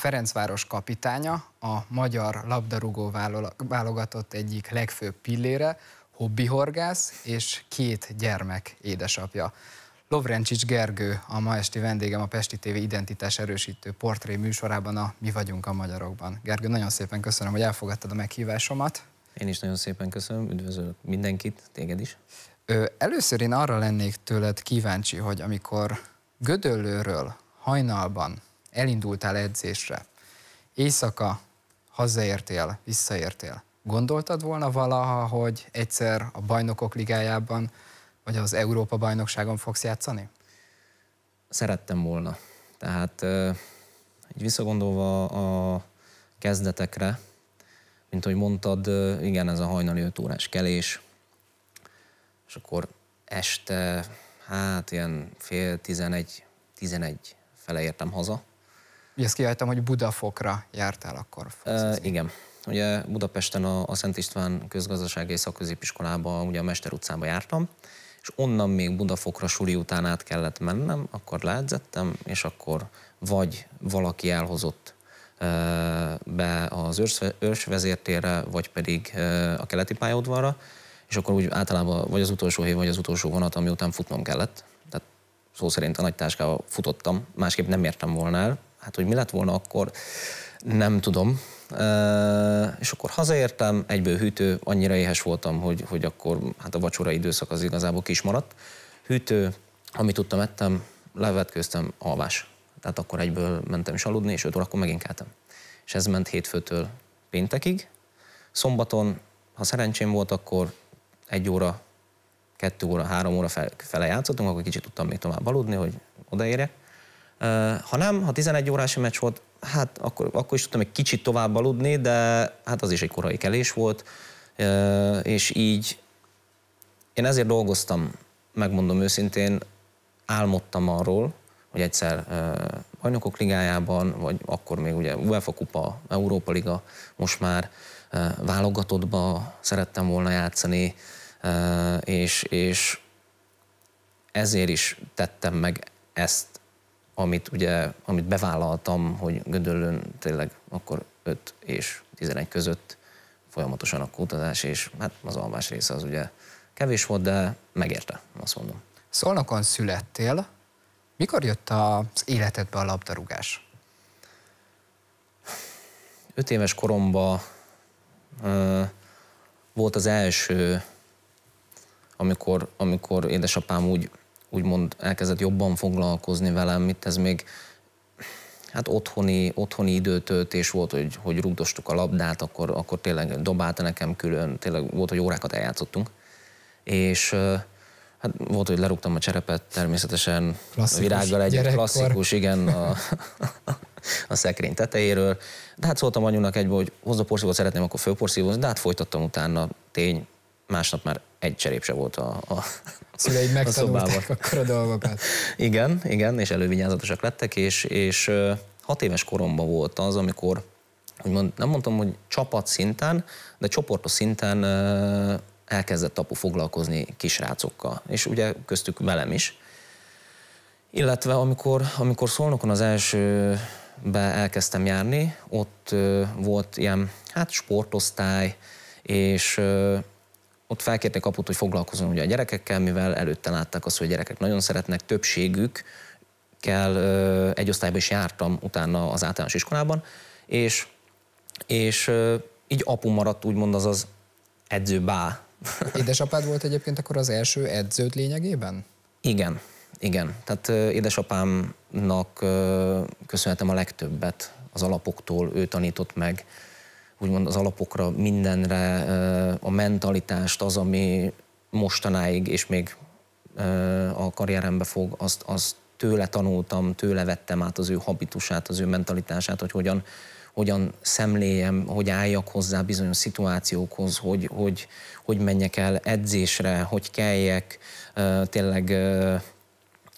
Ferencváros kapitánya, a magyar labdarúgó válogatott egyik legfőbb pillére, hobbihorgász és két gyermek édesapja. Lovrencsics Gergő, a ma esti vendégem a Pesti TV identitás erősítő portré műsorában a Mi vagyunk a magyarokban. Gergő, nagyon szépen köszönöm, hogy elfogadtad a meghívásomat. Én is nagyon szépen köszönöm, üdvözlök mindenkit, téged is. Ö, először én arra lennék tőled kíváncsi, hogy amikor Gödöllőről hajnalban elindultál edzésre, éjszaka hazaértél, visszaértél, gondoltad volna valaha, hogy egyszer a bajnokok ligájában vagy az Európa bajnokságon fogsz játszani? Szerettem volna. Tehát így visszagondolva a kezdetekre, mint ahogy mondtad, igen, ez a hajnali 5 órás kelés, és akkor este, hát ilyen fél 11, 11 fele értem haza, Ugye ezt kiálltam, hogy Budafokra jártál akkor. E, igen. Ugye Budapesten a, a Szent István közgazdasági szakközépiskolába, ugye a Mester utcába jártam, és onnan még Budafokra suli után át kellett mennem, akkor leedzettem, és akkor vagy valaki elhozott be az vezértére, vagy pedig a keleti pályaudvarra, és akkor úgy általában vagy az utolsó hely, vagy az utolsó vonat, ami után futnom kellett. Tehát szó szerint a nagy táskával futottam, másképp nem értem volna el, hát hogy mi lett volna akkor, nem tudom. E, és akkor hazaértem, egyből hűtő, annyira éhes voltam, hogy, hogy akkor hát a vacsora időszak az igazából kis maradt. Hűtő, amit tudtam, ettem, levetkőztem, alvás. Tehát akkor egyből mentem is aludni, és 5 órakor megint keltem. És ez ment hétfőtől péntekig. Szombaton, ha szerencsém volt, akkor egy óra, kettő óra, három óra fele játszottunk, akkor kicsit tudtam még tovább aludni, hogy odaérjek. Ha nem, ha 11 órás meccs volt, hát akkor, akkor is tudtam egy kicsit tovább aludni, de hát az is egy korai kelés volt, és így én ezért dolgoztam, megmondom őszintén, álmodtam arról, hogy egyszer bajnokok ligájában, vagy akkor még ugye UEFA kupa, Európa liga, most már válogatottba szerettem volna játszani, és, és ezért is tettem meg ezt amit, ugye, amit bevállaltam, hogy Gödöllön tényleg akkor 5 és 11 között folyamatosan a kutatás, és hát az alvás része az ugye kevés volt, de megérte, azt mondom. Szolnokon születtél, mikor jött az életedbe a labdarúgás? Öt éves koromban ö, volt az első, amikor, amikor édesapám úgy úgymond elkezdett jobban foglalkozni velem, itt ez még hát otthoni, otthoni időtöltés volt, hogy, hogy rúgdostuk a labdát, akkor, akkor tényleg dobálta nekem külön, tényleg volt, hogy órákat eljátszottunk. És hát volt, hogy lerúgtam a cserepet, természetesen klasszikus virággal egy gyerekkor. klasszikus, igen, a, a szekrény tetejéről. De hát szóltam anyunak egyből, hogy hozzá porszívót, szeretném akkor fölporszívozni, de hát folytattam utána, tény, másnap már egy cserép se volt a, a Szüleid megtanulták a akkor a dolgokat. igen, igen, és elővigyázatosak lettek, és, és hat éves koromban volt az, amikor úgymond, nem mondtam, hogy csapat szinten, de csoportos szinten elkezdett apu foglalkozni kisrácokkal, és ugye köztük velem is. Illetve amikor, amikor Szolnokon az elsőbe elkezdtem járni, ott volt ilyen hát sportosztály, és ott felkérték kaput, hogy foglalkozzon ugye a gyerekekkel, mivel előtte látták azt, hogy a gyerekek nagyon szeretnek, többségük kell, egy osztályba is jártam utána az általános iskolában, és, és így apu maradt úgymond az az bá. Édesapád volt egyébként akkor az első edződ lényegében? Igen, igen. Tehát édesapámnak köszönhetem a legtöbbet az alapoktól, ő tanított meg, úgymond az alapokra, mindenre, a mentalitást, az, ami mostanáig és még a karrierembe fog, azt, azt tőle tanultam, tőle vettem át az ő habitusát, az ő mentalitását, hogy hogyan, hogyan szemléljem, hogy álljak hozzá bizonyos szituációkhoz, hogy, hogy, hogy menjek el edzésre, hogy kelljek, tényleg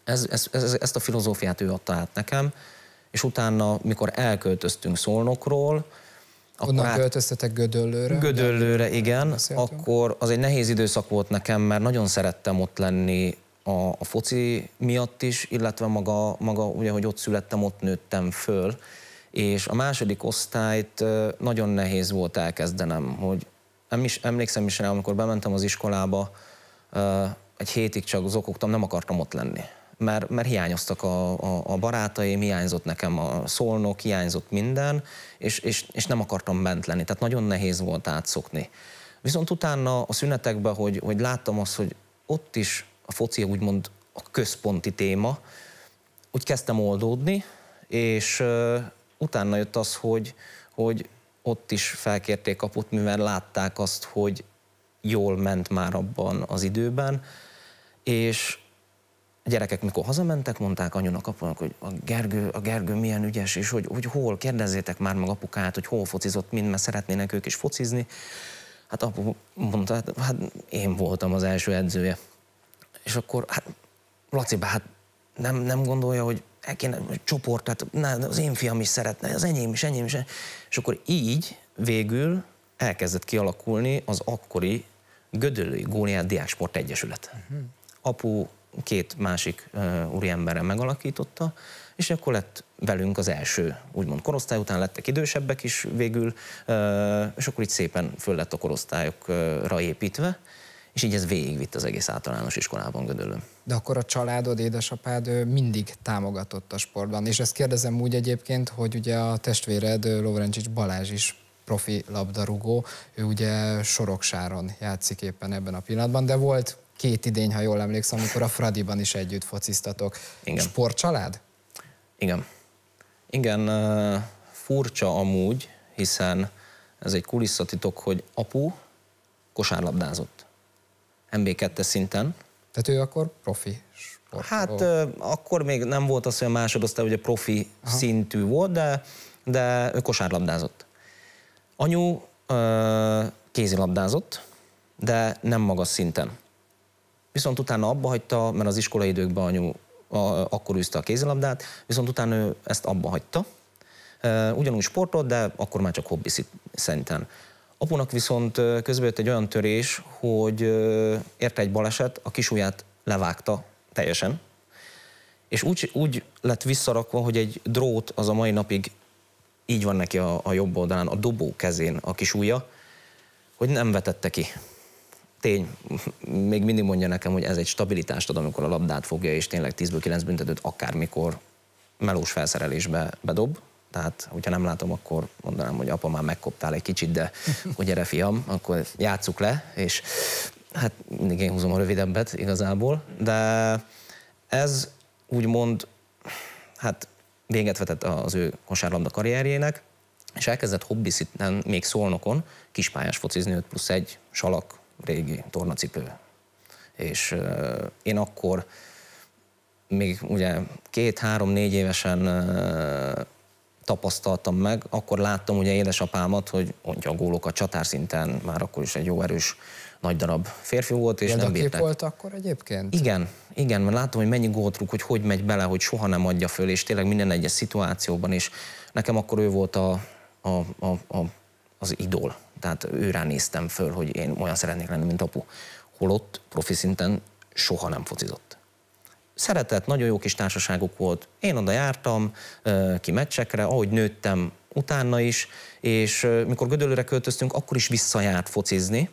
ez, ez, ez, ezt a filozófiát ő adta át nekem, és utána, mikor elköltöztünk Szolnokról, akkor Onnan át... költöztetek Gödöllőre? Gödöllőre, igen. Akkor az egy nehéz időszak volt nekem, mert nagyon szerettem ott lenni a, a foci miatt is, illetve maga, maga, ugye, hogy ott születtem, ott nőttem föl. És a második osztályt nagyon nehéz volt elkezdenem, hogy nem is, emlékszem is rá, amikor bementem az iskolába, egy hétig csak zokogtam, nem akartam ott lenni mert, mert hiányoztak a, a, a barátaim, hiányzott nekem a szolnok, hiányzott minden, és, és, és nem akartam bent lenni, tehát nagyon nehéz volt átszokni. Viszont utána a szünetekben, hogy, hogy láttam azt, hogy ott is a foci úgymond a központi téma, úgy kezdtem oldódni, és uh, utána jött az, hogy, hogy ott is felkérték kaput, mivel látták azt, hogy jól ment már abban az időben, és a gyerekek, mikor hazamentek, mondták anyunak, apunak, hogy a Gergő, a Gergő milyen ügyes, és hogy, hogy hol, kérdezzétek már meg apukát, hogy hol focizott, mind, mert szeretnének ők is focizni. Hát apu mondta, hát, hát én voltam az első edzője. És akkor, hát Laci, hát nem, nem gondolja, hogy el kéne csoport, tehát ne, az én fiam is szeretne, az enyém is, enyém is. És akkor így végül elkezdett kialakulni az akkori Gödöllői Góliát Diáksport Egyesület. Uh-huh. Apu két másik úriemberrel megalakította, és akkor lett velünk az első, úgymond korosztály után lettek idősebbek is végül, és akkor így szépen föl lett a korosztályokra építve, és így ez végigvitt az egész általános iskolában gödölő. De akkor a családod, édesapád mindig támogatott a sportban, és ezt kérdezem úgy egyébként, hogy ugye a testvéred Lovrencsics Balázs is profi labdarúgó, ő ugye Soroksáron játszik éppen ebben a pillanatban, de volt két idény, ha jól emlékszem, amikor a Fradiban is együtt fociztatok. Igen. Sportcsalád? Igen. Igen, furcsa amúgy, hiszen ez egy kulisszatitok, hogy apu kosárlabdázott. MB2 szinten. Tehát ő akkor profi sport. Hát akkor még nem volt az, hogy a másodosztály ugye profi Aha. szintű volt, de, de ő kosárlabdázott. Anyu kézilabdázott, de nem magas szinten viszont utána abba hagyta, mert az iskolai időkben anyu a, akkor űzte a kézilabdát, viszont utána ő ezt abba hagyta. Ugyanúgy sportolt, de akkor már csak hobbi szinten. Apunak viszont közben jött egy olyan törés, hogy érte egy baleset, a kisúját levágta teljesen, és úgy, úgy lett visszarakva, hogy egy drót az a mai napig így van neki a, a jobb oldalán, a dobó kezén a kis ujja, hogy nem vetette ki tény, még mindig mondja nekem, hogy ez egy stabilitást ad, amikor a labdát fogja, és tényleg 10-ből 9 büntetőt akármikor melós felszerelésbe bedob. Tehát, hogyha nem látom, akkor mondanám, hogy apa már megkoptál egy kicsit, de hogy gyere fiam, akkor játsszuk le, és hát mindig én húzom a rövidebbet igazából, de ez úgymond hát véget vetett az ő kosárlabda karrierjének, és elkezdett hobbiszinten még szolnokon kispályás focizni 5 plusz 1 salak régi tornacipő. És én akkor még ugye két-három-négy évesen tapasztaltam meg, akkor láttam ugye édesapámat, hogy mondja a csatárszinten, már akkor is egy jó erős nagy darab férfi volt, és Ilyen nem bírták. volt akkor egyébként? Igen, igen, mert látom, hogy mennyi gólt rúg, hogy hogy megy bele, hogy soha nem adja föl, és tényleg minden egyes szituációban, és nekem akkor ő volt a, a, a, a, az idol tehát őrá néztem föl, hogy én olyan szeretnék lenni, mint apu. Holott profi szinten soha nem focizott. Szeretett, nagyon jó kis társaságuk volt. Én oda jártam ki meccsekre, ahogy nőttem utána is, és mikor Gödöllőre költöztünk, akkor is visszajárt focizni,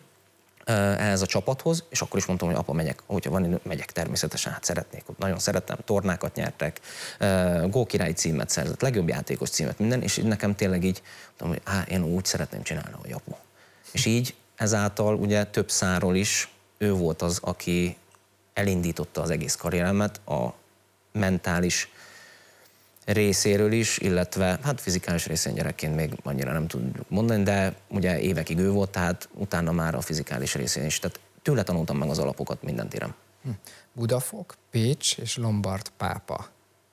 ehhez a csapathoz, és akkor is mondtam, hogy apa, megyek, hogyha van idő, megyek természetesen, hát szeretnék, ott nagyon szeretem, tornákat nyertek, gókirály címet szerzett, legjobb játékos címet, minden, és nekem tényleg így mondtam, hogy hát én úgy szeretném csinálni, hogy apu. És így ezáltal ugye több száról is ő volt az, aki elindította az egész karrieremet, a mentális részéről is, illetve hát fizikális részén gyerekként még annyira nem tud mondani, de ugye évekig ő volt, tehát utána már a fizikális részén is. Tehát tőle tanultam meg az alapokat minden téren. Hm. Budafok, Pécs és Lombard pápa.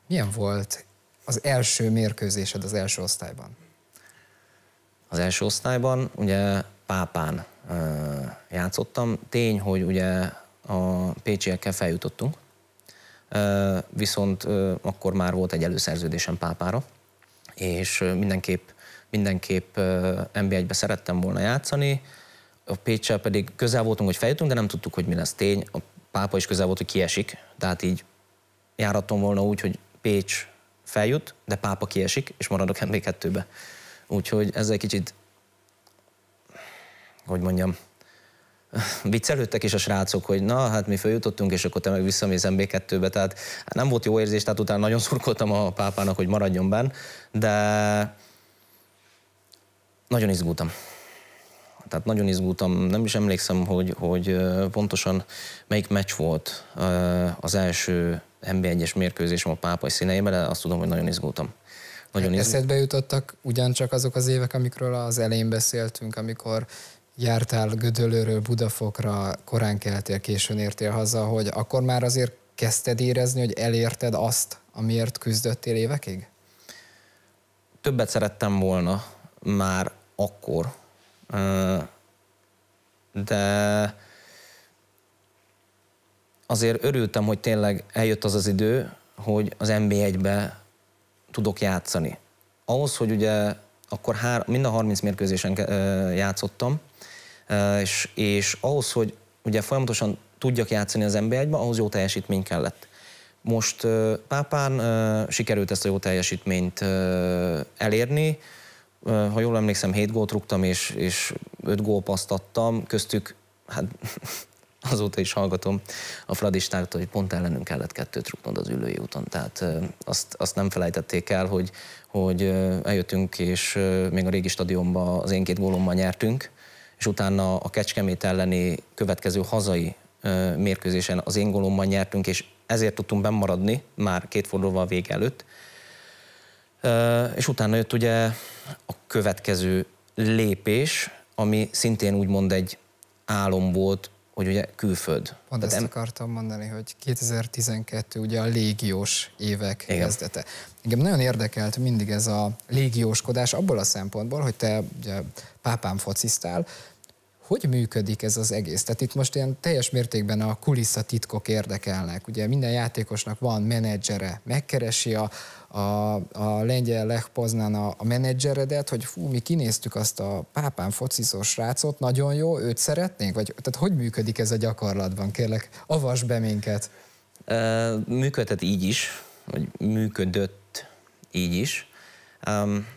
Milyen volt az első mérkőzésed az első osztályban? Az első osztályban ugye pápán ö, játszottam. Tény, hogy ugye a pécsiekkel feljutottunk, viszont akkor már volt egy előszerződésem pápára, és mindenképp, mindenképp NB1-be szerettem volna játszani, a Pécsel pedig közel voltunk, hogy feljöttünk, de nem tudtuk, hogy mi lesz tény. A pápa is közel volt, hogy kiesik, tehát így járattam volna úgy, hogy Pécs feljut, de pápa kiesik, és maradok nb 2 be Úgyhogy egy kicsit, hogy mondjam, viccelődtek is a srácok, hogy na, hát mi följutottunk, és akkor te meg visszamézem b 2 be tehát nem volt jó érzés, tehát utána nagyon szurkoltam a pápának, hogy maradjon benn, de nagyon izgultam. Tehát nagyon izgultam, nem is emlékszem, hogy, hogy pontosan melyik meccs volt az első nb 1 es mérkőzésem a pápai színeiben, de azt tudom, hogy nagyon izgultam. Nagyon e- izgultam. Eszedbe jutottak ugyancsak azok az évek, amikről az elején beszéltünk, amikor jártál Gödöllőről Budafokra, korán keltél, későn értél haza, hogy akkor már azért kezdted érezni, hogy elérted azt, amiért küzdöttél évekig? Többet szerettem volna már akkor, de azért örültem, hogy tényleg eljött az az idő, hogy az NB1-be tudok játszani. Ahhoz, hogy ugye akkor hár, mind a 30 mérkőzésen játszottam, és, és ahhoz, hogy ugye folyamatosan tudjak játszani az nb 1 ahhoz jó teljesítmény kellett. Most Pápán sikerült ezt a jó teljesítményt elérni, ha jól emlékszem, 7 gólt rúgtam, és, és 5 gólpaszt adtam, köztük, hát azóta is hallgatom a fradistáktól, hogy pont ellenünk kellett kettőt rúgnod az ülői úton. Tehát azt, azt nem felejtették el, hogy, hogy eljöttünk, és még a régi stadionban az én két gólommal nyertünk, és utána a Kecskemét elleni következő hazai mérkőzésen az én gólommal nyertünk, és ezért tudtunk bemaradni már két fordulóval a vége előtt. És utána jött ugye a következő lépés, ami szintén úgymond egy álom volt, hogy ugye külföld. Pont Tehát ezt em... akartam mondani, hogy 2012 ugye a légiós évek Igen. kezdete. Engem nagyon érdekelt mindig ez a légióskodás abból a szempontból, hogy te ugye pápán focisztál, hogy működik ez az egész? Tehát itt most ilyen teljes mértékben a kulisszatitkok érdekelnek. Ugye minden játékosnak van menedzsere, megkeresi a, a, a lengyel Lech Poznán a, a menedzseredet, hogy fú, mi kinéztük azt a pápán focizó srácot, nagyon jó, őt szeretnénk? Vagy, tehát hogy működik ez a gyakorlatban? Kérlek, avas be minket. Működhet így is, vagy működött így is.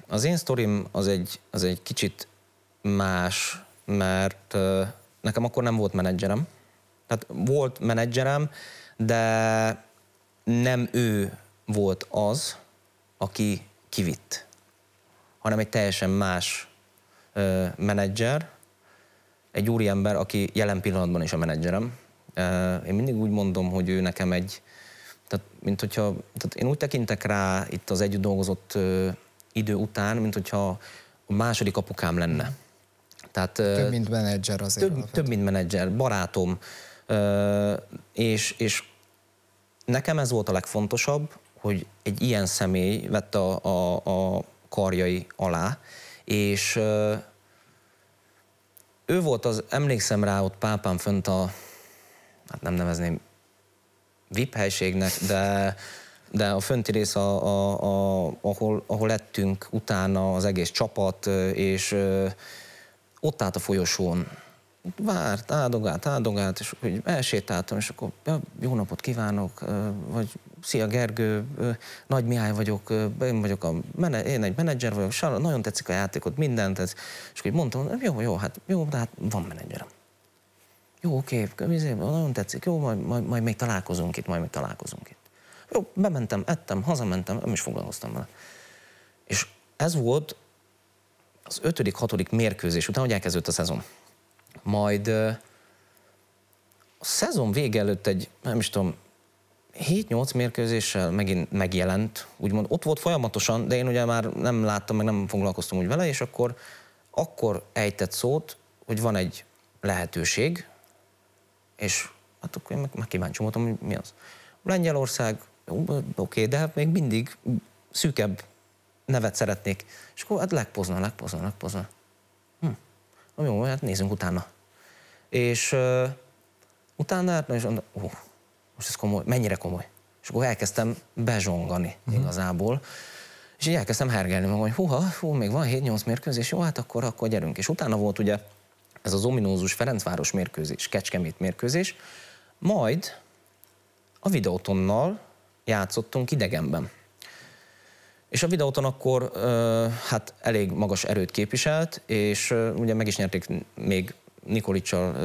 Az én sztorim az egy, az egy kicsit más mert nekem akkor nem volt menedzserem. Tehát volt menedzserem, de nem ő volt az, aki kivitt, hanem egy teljesen más menedzser, egy úriember, aki jelen pillanatban is a menedzserem. Én mindig úgy mondom, hogy ő nekem egy, tehát, mint hogyha, tehát én úgy tekintek rá itt az együtt dolgozott idő után, mint hogyha a második apukám lenne. Tehát, több, mint menedzser azért. Több, több mint menedzser, barátom. És, és nekem ez volt a legfontosabb, hogy egy ilyen személy vette a, a, a karjai alá, és ő volt az, emlékszem rá ott pápán fönt a, hát nem nevezném VIP helységnek, de, de a fönti rész, a, a, a, ahol, ahol lettünk utána az egész csapat, és ott állt a folyosón, várt, áldogált, áldogált, és úgy elsétáltam, és akkor ja, jó napot kívánok, vagy szia Gergő, Nagy Mihály vagyok, én, vagyok a mene, én egy menedzser vagyok, sála, nagyon tetszik a játékot, mindent, ez. és akkor mondtam, jó, jó, hát jó, de hát van menedzserem. Jó, oké, okay, izé, nagyon tetszik, jó, majd, majd, majd még találkozunk itt, majd még találkozunk itt. Jó, bementem, ettem, hazamentem, nem is foglalkoztam vele. És ez volt az ötödik, hatodik mérkőzés után, hogy elkezdődött a szezon. Majd a szezon vége előtt egy, nem is tudom, 7-8 mérkőzéssel megint megjelent, úgymond ott volt folyamatosan, de én ugye már nem láttam, meg nem foglalkoztam úgy vele, és akkor, akkor ejtett szót, hogy van egy lehetőség, és hát akkor én meg, meg kíváncsi voltam, hogy mi az. Lengyelország, oké, oké, de hát még mindig szűkebb nevet szeretnék. És akkor hát legpozna, legpozna, legpozna. Hm. Na jó, hát nézzünk utána. És uh, utána, hát és mondom, ó, most ez komoly, mennyire komoly. És akkor elkezdtem bezsongani uh-huh. igazából. És így elkezdtem hergelni magam, hogy huha, hú, még van 7-8 mérkőzés, jó, hát akkor, akkor gyerünk. És utána volt ugye ez az ominózus Ferencváros mérkőzés, Kecskemét mérkőzés, majd a videótonnal játszottunk idegenben. És a videóton akkor hát elég magas erőt képviselt, és ugye meg is nyerték még Nikolicsal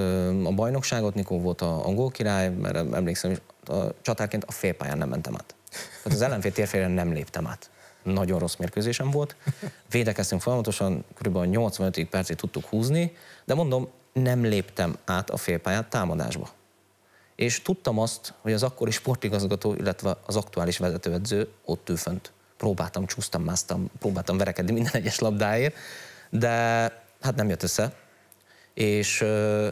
a bajnokságot, Nikó volt a angol király, mert emlékszem, a csatárként a félpályán nem mentem át. Tehát az ellenfél térfélen nem léptem át. Nagyon rossz mérkőzésem volt. Védekeztünk folyamatosan, kb. 85 percig tudtuk húzni, de mondom, nem léptem át a félpályát támadásba. És tudtam azt, hogy az akkori sportigazgató, illetve az aktuális vezetőedző ott ül fönt próbáltam, csúsztam, másztam, próbáltam verekedni minden egyes labdáért, de hát nem jött össze. És uh,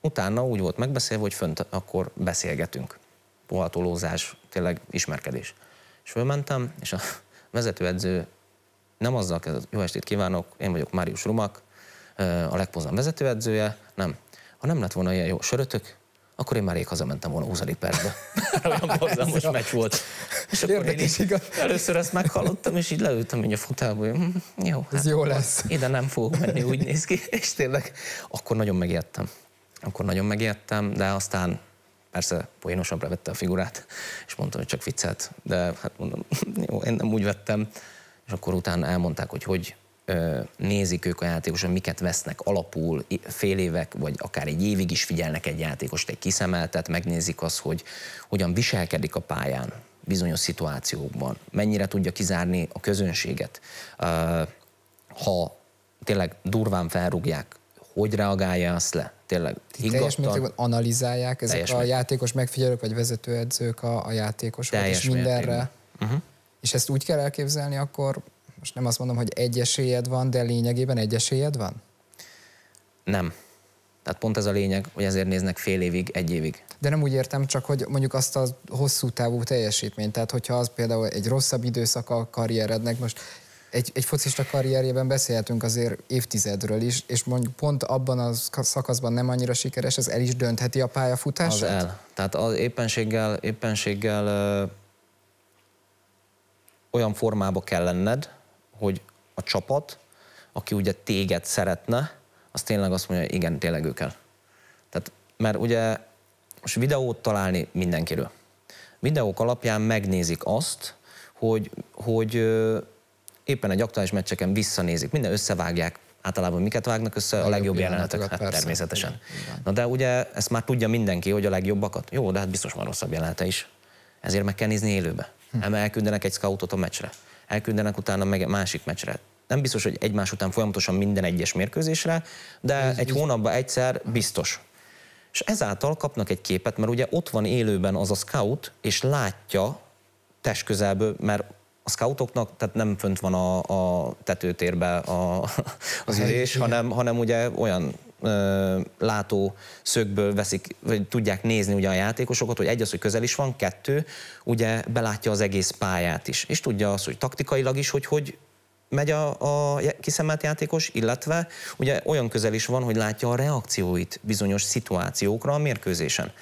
utána úgy volt megbeszélve, hogy fönt akkor beszélgetünk. Pohatolózás, tényleg ismerkedés. És fölmentem, és a vezetőedző nem azzal kezdett, jó estét kívánok, én vagyok Márius Rumak, a legpozan vezetőedzője, nem. Ha nem lett volna ilyen jó sörötök, akkor én már rég hazamentem volna 20. percbe. Olyan most meccs volt. És akkor Érdekes, én igaz. először ezt meghallottam, és így leültem így a fotelba, hogy hm, jó, hát Ez jó lesz. ide nem fogok menni, úgy néz ki. És tényleg akkor nagyon megijedtem. Akkor nagyon megijedtem, de aztán persze poénosabbra vette a figurát, és mondtam, hogy csak viccelt, de hát mondom, jó, én nem úgy vettem, és akkor utána elmondták, hogy hogy nézik ők a játékosan, miket vesznek alapul, fél évek, vagy akár egy évig is figyelnek egy játékost, egy kiszemeltet, megnézik azt, hogy hogyan viselkedik a pályán bizonyos szituációkban, mennyire tudja kizárni a közönséget, ha tényleg durván felrúgják, hogy reagálja azt le, tényleg higgadtan. Teljes mértékben analizálják ezek teljes a mértékben. játékos megfigyelők, vagy vezetőedzők a, a játékosokat, és mindenre. Uh-huh. És ezt úgy kell elképzelni akkor, most nem azt mondom, hogy egy esélyed van, de lényegében egy esélyed van? Nem. Tehát pont ez a lényeg, hogy ezért néznek fél évig, egy évig. De nem úgy értem, csak hogy mondjuk azt a hosszú távú teljesítményt, tehát hogyha az például egy rosszabb időszak a karrierednek, most egy, egy focista karrierjében beszélhetünk azért évtizedről is, és mondjuk pont abban a szakaszban nem annyira sikeres, ez el is döntheti a pályafutását? Az el. Tehát az éppenséggel, éppenséggel ö, olyan formába kell lenned, hogy a csapat, aki ugye téged szeretne, az tényleg azt mondja, hogy igen, tényleg ő kell. Tehát, mert ugye most videót találni mindenkiről. Videók alapján megnézik azt, hogy, hogy éppen egy aktuális meccseken visszanézik, minden összevágják, általában miket vágnak össze, a, legjobb jeleneteket hát, hát, persze. természetesen. Na de ugye ezt már tudja mindenki, hogy a legjobbakat. Jó, de hát biztos van rosszabb jelenete is. Ezért meg kell nézni élőbe. Hm. elküldenek egy scoutot a meccsre elküldenek utána meg másik meccsre. Nem biztos, hogy egymás után folyamatosan minden egyes mérkőzésre, de ez egy hónapban egyszer biztos. És ezáltal kapnak egy képet, mert ugye ott van élőben az a scout, és látja test közelből, mert a scoutoknak, tehát nem fönt van a, a tetőtérbe a, az ülés, hanem, hanem ugye olyan látó szögből veszik, vagy tudják nézni ugye a játékosokat, hogy egy az, hogy közel is van, kettő, ugye belátja az egész pályát is, és tudja azt, hogy taktikailag is, hogy hogy megy a, a kiszemelt játékos, illetve ugye olyan közel is van, hogy látja a reakcióit bizonyos szituációkra a mérkőzésen.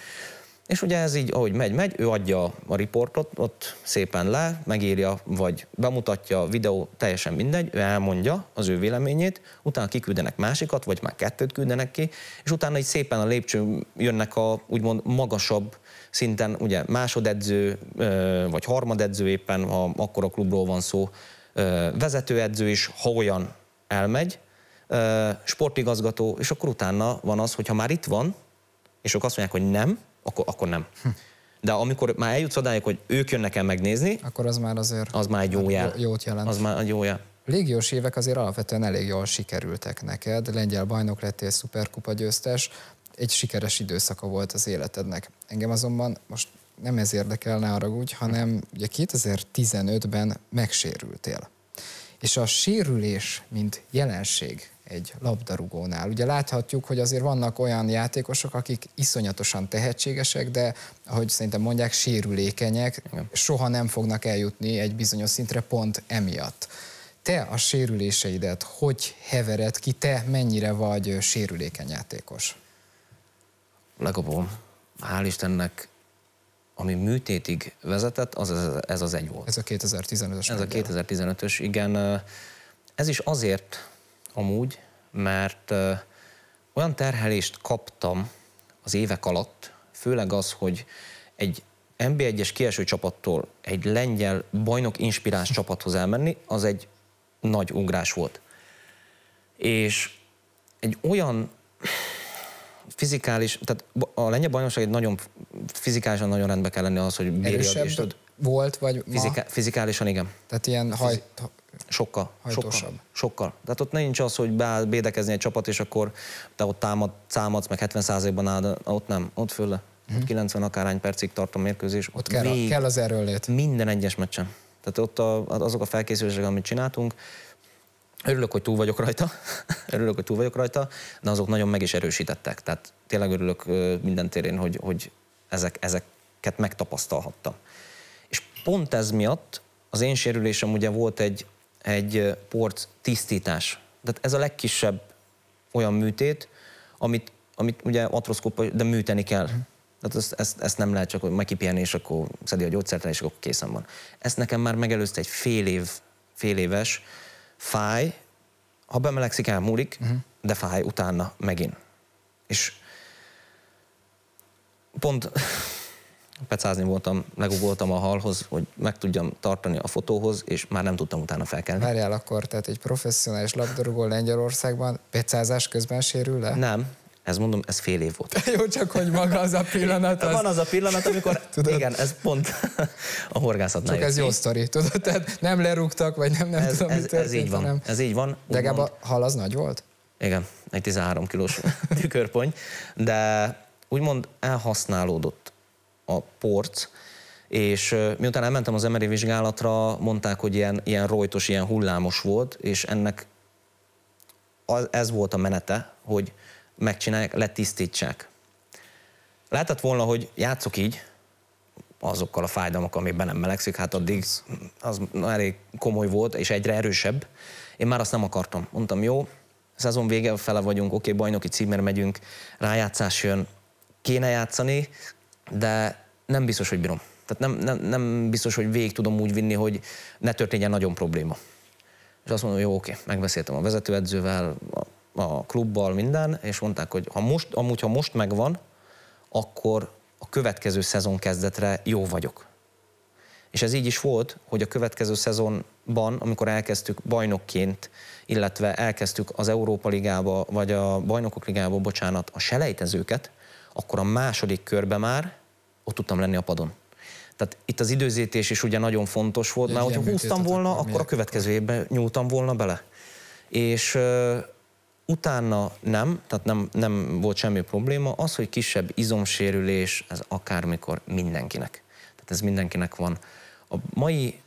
És ugye ez így, ahogy megy, megy, ő adja a riportot, ott szépen le, megírja, vagy bemutatja a videó, teljesen mindegy, ő elmondja az ő véleményét, utána kiküldenek másikat, vagy már kettőt küldenek ki, és utána így szépen a lépcsőn jönnek a úgymond magasabb szinten, ugye másodedző, vagy harmadedző éppen, ha akkor a klubról van szó, vezetőedző is, ha olyan elmegy, sportigazgató, és akkor utána van az, hogyha már itt van, és ők azt mondják, hogy nem, akkor, akkor nem. De amikor már eljutsz odáig, hogy ők jönnek el megnézni, akkor az már azért az már egy jó jel. Jót jelent. Az már egy jó jel. Légiós évek azért alapvetően elég jól sikerültek neked. Lengyel bajnok lettél, szuperkupa győztes. Egy sikeres időszaka volt az életednek. Engem azonban most nem ez érdekelne arra úgy, hanem ugye 2015-ben megsérültél. És a sérülés, mint jelenség egy labdarúgónál. Ugye láthatjuk, hogy azért vannak olyan játékosok, akik iszonyatosan tehetségesek, de ahogy szerintem mondják, sérülékenyek, Igen. soha nem fognak eljutni egy bizonyos szintre pont emiatt. Te a sérüléseidet hogy hevered ki, te mennyire vagy sérülékeny játékos? Legobom, hál' Istennek, ami műtétig vezetett, az ez, ez az egy volt. Ez a 2015-ös. Ez a 2015-ös, igen. Ez is azért amúgy, mert olyan terhelést kaptam az évek alatt, főleg az, hogy egy NB1-es kieső csapattól egy lengyel bajnok inspiráns csapathoz elmenni, az egy nagy ugrás volt. És egy olyan fizikális, tehát a lengyel bajnokság egy nagyon fizikálisan nagyon rendbe kell lenni az, hogy bírja Erősebb és, volt, vagy ma? Fizika, Fizikálisan igen. Tehát ilyen hajt, Sokkal. Sokkal. sokkal. Tehát ott nincs az, hogy beáll bédekezni egy csapat, és akkor te ott támad, támadsz, meg 70%-ban áll, ott nem, ott fölle. Mm. Ott 90 mhm. akárhány percig tart a mérkőzés. Ott, ott kell, a, kell az erőlét. Minden egyes meccsen. Tehát ott a, azok a felkészülések, amit csináltunk, Örülök, hogy túl vagyok rajta, örülök, hogy túl vagyok rajta, de azok nagyon meg is erősítettek. Tehát tényleg örülök minden térén, hogy, hogy ezek, ezeket megtapasztalhattam. És pont ez miatt az én sérülésem ugye volt egy egy port tisztítás. Tehát ez a legkisebb olyan műtét, amit, amit ugye atroszkópa, de műteni kell. Mhm. Tehát ezt, ezt, ezt nem lehet csak hogy megkipihenni, és akkor szedi a gyógyszert, és akkor készen van. Ezt nekem már megelőzte egy fél, év, fél éves fáj, ha bemelegszik, elmúlik, uh-huh. de fáj utána megint. És pont pecázni voltam, legugoltam a halhoz, hogy meg tudjam tartani a fotóhoz, és már nem tudtam utána felkelni. Várjál akkor, tehát egy professzionális labdarúgó Lengyelországban pecázás közben sérül le? Nem, ez mondom, ez fél év volt. Jó, csak hogy maga az a pillanat. Hát az... Van az a pillanat, amikor, tudod? igen, ez pont a horgászatnál. Csak ez jó sztori, tudod, tehát nem lerúgtak, vagy nem, nem ez, tudom, ez, mi ez így van, ez így van. De legalább a hal az nagy volt? Igen, egy 13 kilós tükörpony, de úgymond elhasználódott a port, és miután elmentem az emeri vizsgálatra, mondták, hogy ilyen, ilyen rojtos, ilyen hullámos volt, és ennek az, ez volt a menete, hogy megcsinálják, letisztítsák. Lehetett volna, hogy játszok így, azokkal a fájdalmak, ami nem melegszik, hát addig az elég komoly volt, és egyre erősebb. Én már azt nem akartam. Mondtam, jó, szezon vége fele vagyunk, oké, okay, bajnoki címért megyünk, rájátszás jön, kéne játszani, de nem biztos, hogy bírom. Tehát nem, nem, nem biztos, hogy végig tudom úgy vinni, hogy ne történjen nagyon probléma. És azt mondom, jó, oké, megbeszéltem a vezetőedzővel, a, a klubbal, minden, és mondták, hogy ha most, amúgy, ha most megvan, akkor a következő szezon kezdetre jó vagyok. És ez így is volt, hogy a következő szezonban, amikor elkezdtük bajnokként, illetve elkezdtük az Európa Ligába, vagy a Bajnokok Ligába, bocsánat, a selejtezőket, akkor a második körbe már ott tudtam lenni a padon. Tehát itt az időzítés is ugye nagyon fontos volt, mert hogyha húztam volna, akkor a következő évben nyúltam volna bele. És uh, utána nem, tehát nem, nem volt semmi probléma. Az, hogy kisebb izomsérülés, ez akármikor mindenkinek. Tehát ez mindenkinek van. A mai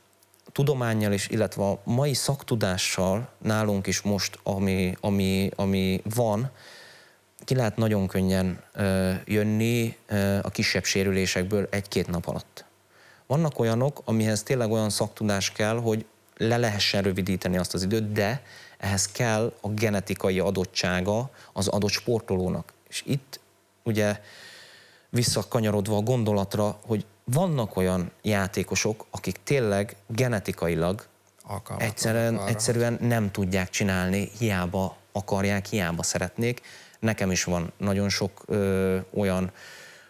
tudományjal is, illetve a mai szaktudással nálunk is most, ami, ami, ami van, ki lehet nagyon könnyen ö, jönni ö, a kisebb sérülésekből egy-két nap alatt. Vannak olyanok, amihez tényleg olyan szaktudás kell, hogy le lehessen rövidíteni azt az időt, de ehhez kell a genetikai adottsága az adott sportolónak. És itt ugye visszakanyarodva a gondolatra, hogy vannak olyan játékosok, akik tényleg genetikailag egyszerűen, egyszerűen nem tudják csinálni, hiába akarják, hiába szeretnék, Nekem is van nagyon sok ö, olyan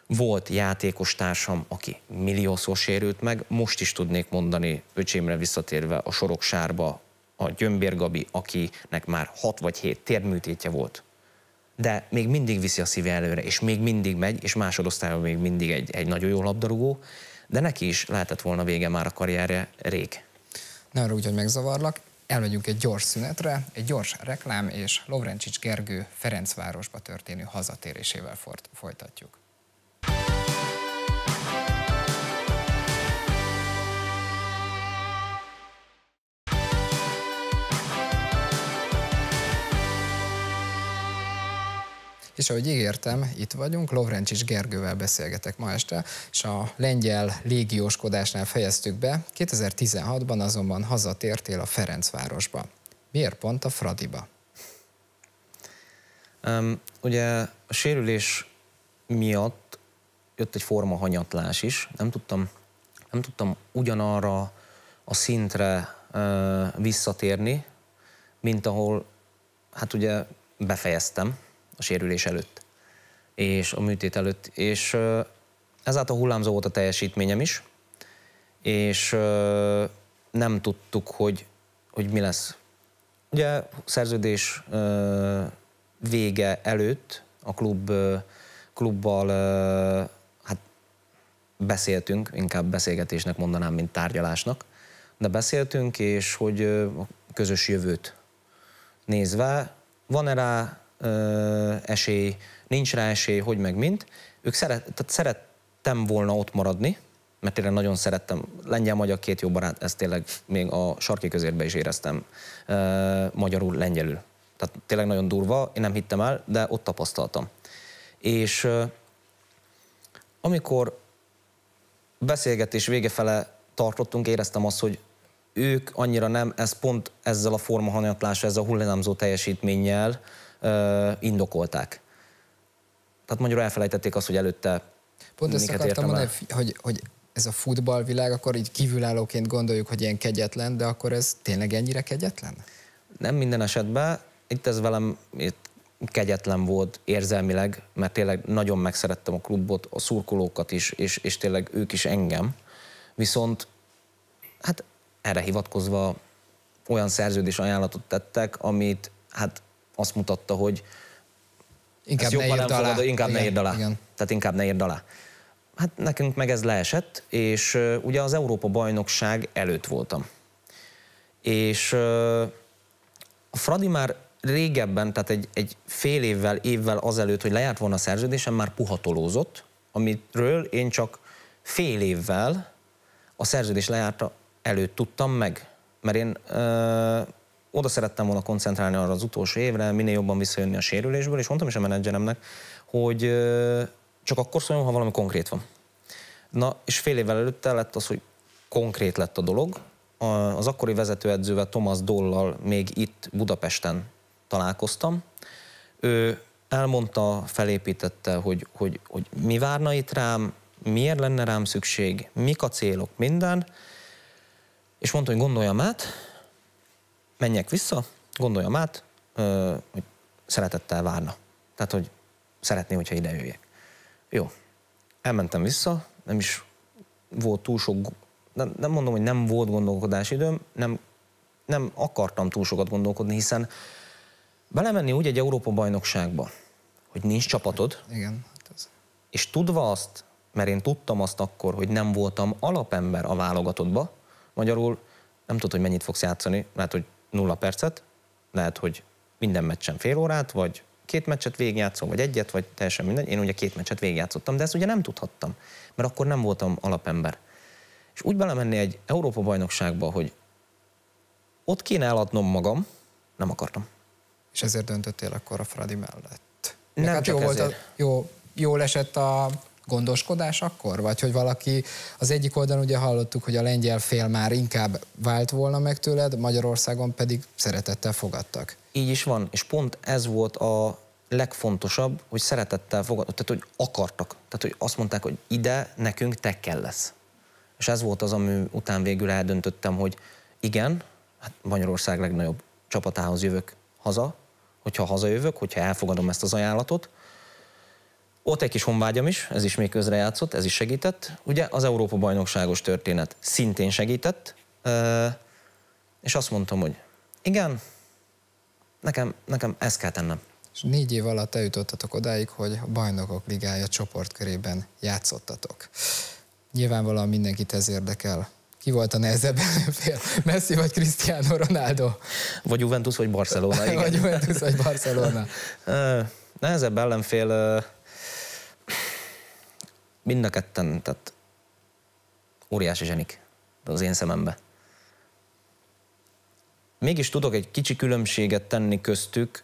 volt játékos társam, aki milliószor sérült meg, most is tudnék mondani öcsémre visszatérve a soroksárba a Gyömbér Gabi, akinek már 6 vagy 7 térműtétje volt. De még mindig viszi a szíve előre, és még mindig megy, és másodosztályban még mindig egy, egy nagyon jó labdarúgó, de neki is lehetett volna vége már a karrierje rég. Nem arra úgy, hogy megzavarlak. Elmegyünk egy gyors szünetre, egy gyors reklám, és Lovrencsics Gergő Ferencvárosba történő hazatérésével folytatjuk. És ahogy ígértem, itt vagyunk, Lovrencsics Gergővel beszélgetek ma este, és a lengyel légióskodásnál fejeztük be, 2016-ban azonban hazatértél a Ferencvárosba. Miért pont a Fradiba? Um, ugye a sérülés miatt jött egy forma hanyatlás is. Nem tudtam, nem tudtam ugyanarra a szintre uh, visszatérni, mint ahol, hát ugye befejeztem a sérülés előtt, és a műtét előtt, és ezáltal hullámzó volt a teljesítményem is, és nem tudtuk, hogy, hogy mi lesz. Ugye szerződés vége előtt a klub, klubbal hát beszéltünk, inkább beszélgetésnek mondanám, mint tárgyalásnak, de beszéltünk, és hogy a közös jövőt nézve van-e rá ö, esély, nincs rá esély, hogy meg mint. Ők szeret, tehát szerettem volna ott maradni, mert tényleg nagyon szerettem. Lengyel-magyar két jó barát, ezt tényleg még a sarki közérben is éreztem ö, magyarul, lengyelül. Tehát tényleg nagyon durva, én nem hittem el, de ott tapasztaltam. És ö, amikor beszélgetés végefele tartottunk, éreztem azt, hogy ők annyira nem, ez pont ezzel a formahanyatlással, ezzel a hullámzó teljesítménnyel, indokolták. Tehát magyarul elfelejtették azt, hogy előtte Pont ezt akartam mondani, hogy, hogy ez a futballvilág, akkor így kívülállóként gondoljuk, hogy ilyen kegyetlen, de akkor ez tényleg ennyire kegyetlen? Nem minden esetben. Itt ez velem itt kegyetlen volt érzelmileg, mert tényleg nagyon megszerettem a klubot, a szurkolókat is, és, és tényleg ők is engem. Viszont hát erre hivatkozva olyan szerződés ajánlatot tettek, amit hát azt mutatta, hogy inkább ezt jobban ne fogod, inkább igen, ne írd alá. Igen. Tehát inkább ne írd alá. Hát nekünk meg ez leesett, és uh, ugye az Európa bajnokság előtt voltam. És uh, a Fradi már régebben, tehát egy, egy fél évvel, évvel azelőtt, hogy lejárt volna a szerződésem, már puhatolózott, amiről én csak fél évvel a szerződés lejárta előtt tudtam meg. Mert én uh, oda szerettem volna koncentrálni arra az utolsó évre, minél jobban visszajönni a sérülésből, és mondtam is a menedzseremnek, hogy csak akkor szóljon, ha valami konkrét van. Na, és fél évvel előtte lett az, hogy konkrét lett a dolog. Az akkori vezetőedzővel, Thomas Dollal még itt Budapesten találkoztam. Ő elmondta, felépítette, hogy, hogy, hogy mi várna itt rám, miért lenne rám szükség, mik a célok, minden. És mondta, hogy gondoljam át, menjek vissza, gondoljam át, hogy szeretettel várna. Tehát, hogy szeretné, hogyha ide jöjjek. Jó, elmentem vissza, nem is volt túl sok, nem, nem mondom, hogy nem volt gondolkodási időm, nem, nem akartam túl sokat gondolkodni, hiszen belemenni úgy egy Európa-bajnokságba, hogy nincs csapatod, Igen. Hát és tudva azt, mert én tudtam azt akkor, hogy nem voltam alapember a válogatottba, magyarul nem tudod, hogy mennyit fogsz játszani, mert hogy nulla percet, lehet, hogy minden meccsen fél órát, vagy két meccset végigjátszom, vagy egyet, vagy teljesen mindegy. Én ugye két meccset végigjátszottam, de ezt ugye nem tudhattam, mert akkor nem voltam alapember. És úgy belemenni egy Európa-bajnokságba, hogy ott kéne eladnom magam, nem akartam. És ezért döntöttél akkor a Fradi mellett? Nem hát csak jó, ezért. volt a, jó, jó esett a gondoskodás akkor? Vagy hogy valaki, az egyik oldalon ugye hallottuk, hogy a lengyel fél már inkább vált volna meg tőled, Magyarországon pedig szeretettel fogadtak. Így is van, és pont ez volt a legfontosabb, hogy szeretettel fogadtak, tehát hogy akartak. Tehát, hogy azt mondták, hogy ide nekünk te kell lesz. És ez volt az, ami után végül eldöntöttem, hogy igen, hát Magyarország legnagyobb csapatához jövök haza, hogyha hazajövök, hogyha elfogadom ezt az ajánlatot, ott egy kis honvágyam is, ez is még közrejátszott, ez is segített. Ugye az Európa-bajnokságos történet szintén segített, és azt mondtam, hogy igen, nekem, nekem ezt kell tennem. És négy év alatt eljutottatok odáig, hogy a bajnokok ligája csoportkörében játszottatok. Nyilvánvalóan mindenkit ez érdekel. Ki volt a nehezebb ellenfél? Messi vagy Cristiano Ronaldo? Vagy Juventus, vagy Barcelona, igen. vagy Juventus, vagy Barcelona. nehezebb ellenfél mind a ketten, tehát óriási zsenik az én szemembe. Mégis tudok egy kicsi különbséget tenni köztük,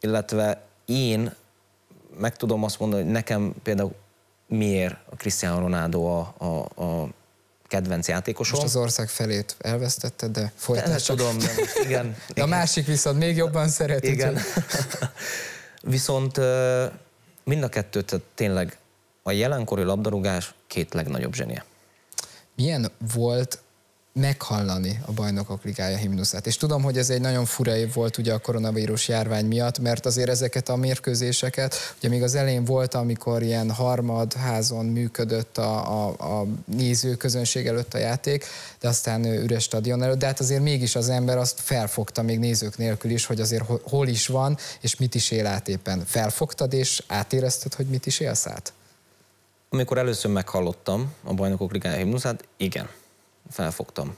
illetve én meg tudom azt mondani, hogy nekem például miért a Cristiano Ronaldo a, a, a kedvenc játékosom. Most az ország felét elvesztette, de Nem tudom, de most igen, igen. De a másik viszont még jobban szeret. Igen. viszont mind a kettőt tényleg a jelenkori labdarúgás két legnagyobb zsenie. Milyen volt meghallani a bajnokok ligája himnuszát. És tudom, hogy ez egy nagyon fura év volt ugye a koronavírus járvány miatt, mert azért ezeket a mérkőzéseket, ugye még az elején volt, amikor ilyen harmad házon működött a, a, a közönség előtt a játék, de aztán üres stadion előtt, de hát azért mégis az ember azt felfogta még nézők nélkül is, hogy azért hol is van, és mit is él át éppen. Felfogtad és átérezted, hogy mit is élsz át? Amikor először meghallottam a Bajnokok Ligája himnuszát, igen, felfogtam.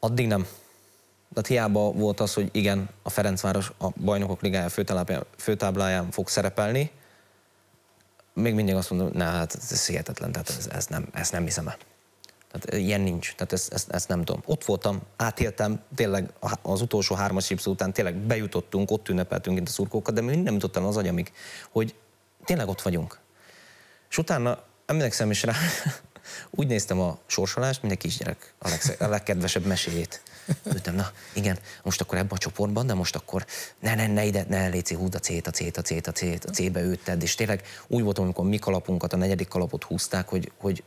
Addig nem. Tehát hiába volt az, hogy igen, a Ferencváros a Bajnokok Ligája főtábláján, főtábláján fog szerepelni, még mindig azt mondom, ne, hát ez hihetetlen, tehát ez, ez nem, ezt nem hiszem el. Tehát ilyen nincs, tehát ezt, ezt, ezt nem tudom. Ott voltam, átéltem, tényleg az utolsó hármas chips után tényleg bejutottunk, ott ünnepeltünk itt a szurkókat, de mi nem jutott el az agyamig, hogy tényleg ott vagyunk. És utána emlékszem is rá, úgy néztem a sorsolást, mint egy kisgyerek a, legsz- a legkedvesebb meséjét. Ültem, na igen, most akkor ebben a csoportban, de most akkor ne, ne, ne ide, ne léci, húd a C-t, a C-t, a C-t, a C-t, a C-be ütted. És tényleg úgy voltam, amikor mi kalapunkat, a negyedik kalapot húzták, hogy, hogy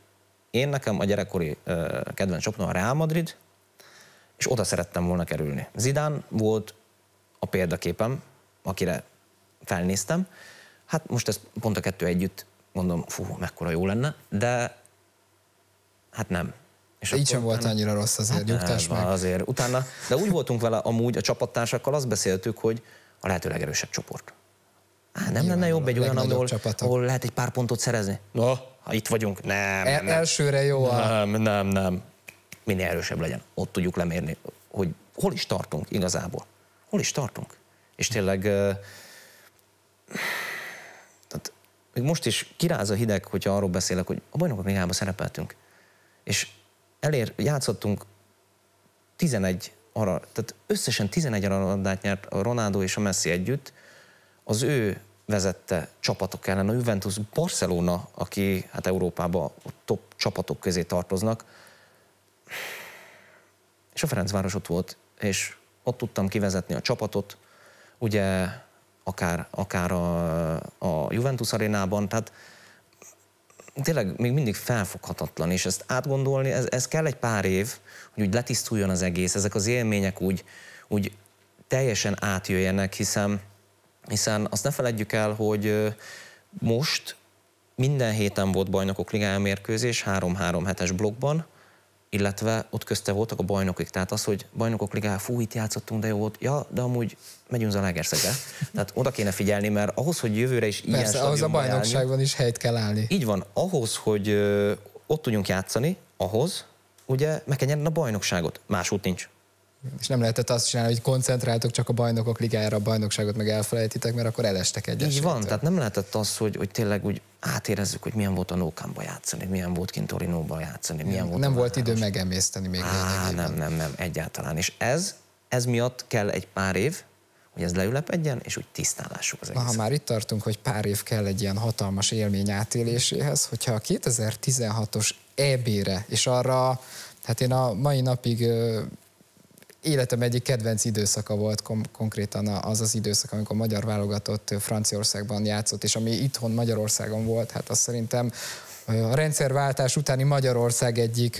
én nekem a gyerekkori uh, kedvenc csapatom a Real Madrid, és oda szerettem volna kerülni. Zidán volt a példaképem, akire felnéztem. Hát most ez pont a kettő együtt gondolom, fú, mekkora jó lenne, de hát nem. És Így sem volt annyira rossz azért, hát nyugtass meg. Azért. Utána, de úgy voltunk vele amúgy a csapattársakkal, azt beszéltük, hogy a lehető legerősebb csoport. Á, hát nem lenne jobb egy olyan, ahol, ahol lehet egy pár pontot szerezni? No. ha itt vagyunk, nem. E nem. Elsőre jó a... Nem, nem, nem. Minél erősebb legyen. Ott tudjuk lemérni, hogy hol is tartunk igazából. Hol is tartunk. És tényleg... Uh, még most is kiráz a hideg, hogyha arról beszélek, hogy a bajnokok még szerepeltünk. És elér, játszottunk 11 arra, tehát összesen 11 arra nyert a Ronaldo és a Messi együtt, az ő vezette csapatok ellen, a Juventus Barcelona, aki hát Európában a top csapatok közé tartoznak, és a Ferencváros ott volt, és ott tudtam kivezetni a csapatot, ugye akár, akár a, a Juventus arénában, tehát tényleg még mindig felfoghatatlan, és ezt átgondolni, ez, ez kell egy pár év, hogy úgy letisztuljon az egész, ezek az élmények úgy, úgy teljesen átjöjjenek, hiszen, hiszen azt ne feledjük el, hogy most minden héten volt bajnokok ligája mérkőzés 3-3 hetes blokkban, illetve ott közte voltak a bajnokik. Tehát az, hogy bajnokok ligája, fú, itt játszottunk, de jó volt, ja, de amúgy megyünk Zalaegerszegre. Tehát oda kéne figyelni, mert ahhoz, hogy jövőre is ilyen Persze, ahhoz a bajnokságban állni, is helyt kell állni. Így van, ahhoz, hogy ott tudjunk játszani, ahhoz, ugye meg kell nyerni a bajnokságot, más út nincs. És nem lehetett azt csinálni, hogy koncentráltok csak a bajnokok ligájára, a bajnokságot meg elfelejtitek, mert akkor elestek egyet. Így van, tehát nem lehetett az, hogy, hogy tényleg úgy átérezzük, hogy milyen volt a Nókámba játszani, milyen volt kint Torinóba játszani, milyen nem, volt Nem volt idő megemészteni még Á, nem, nem, nem, egyáltalán. És ez, ez miatt kell egy pár év, hogy ez leülepedjen, és úgy tisztán az egész. Na, ha már itt tartunk, hogy pár év kell egy ilyen hatalmas élmény átéléséhez, hogyha a 2016-os EB-re, és arra, hát én a mai napig életem egyik kedvenc időszaka volt kom- konkrétan az az időszak, amikor magyar válogatott Franciaországban játszott, és ami itthon Magyarországon volt, hát azt szerintem a rendszerváltás utáni Magyarország egyik,